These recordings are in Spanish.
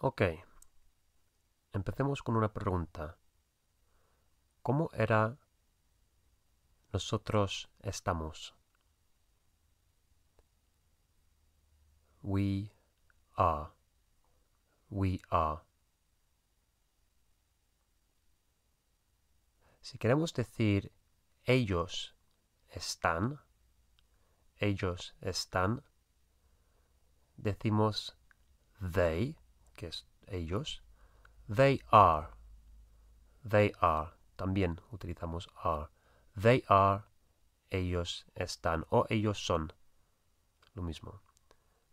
Ok. Empecemos con una pregunta. ¿Cómo era nosotros estamos? We are. We are. Si queremos decir ellos están, ellos están, decimos they que es ellos. They are. They are. También utilizamos are. They are. Ellos están. O ellos son. Lo mismo.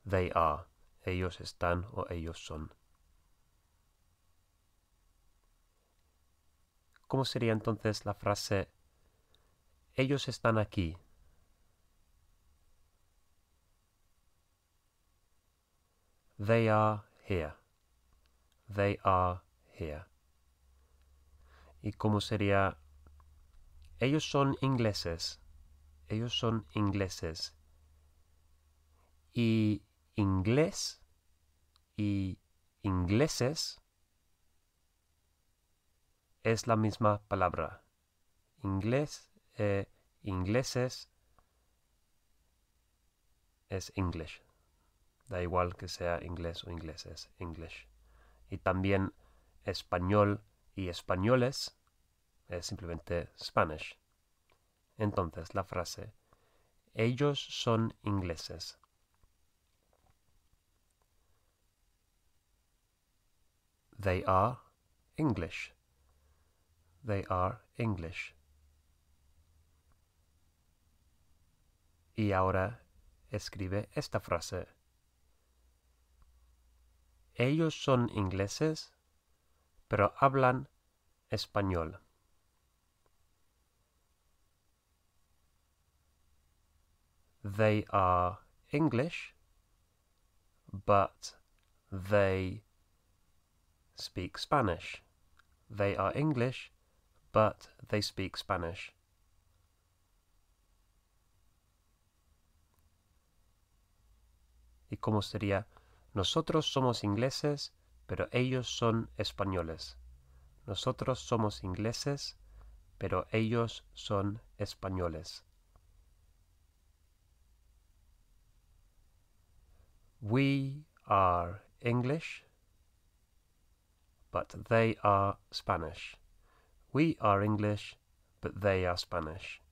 They are. Ellos están o ellos son. ¿Cómo sería entonces la frase ellos están aquí? They are here. They are here. ¿Y cómo sería? Ellos son ingleses. Ellos son ingleses. Y inglés y ingleses es la misma palabra. Inglés e ingleses es English. Da igual que sea inglés o ingleses, English y también español y españoles es simplemente Spanish. Entonces la frase, ellos son ingleses. They are English. They are English. Y ahora escribe esta frase ellos son ingleses, pero hablan español. They are English, but they speak Spanish. They are English, but they speak Spanish. ¿Y cómo sería? Nosotros somos ingleses, pero ellos son españoles. Nosotros somos ingleses, pero ellos son españoles. We are English, but they are Spanish. We are English, but they are Spanish.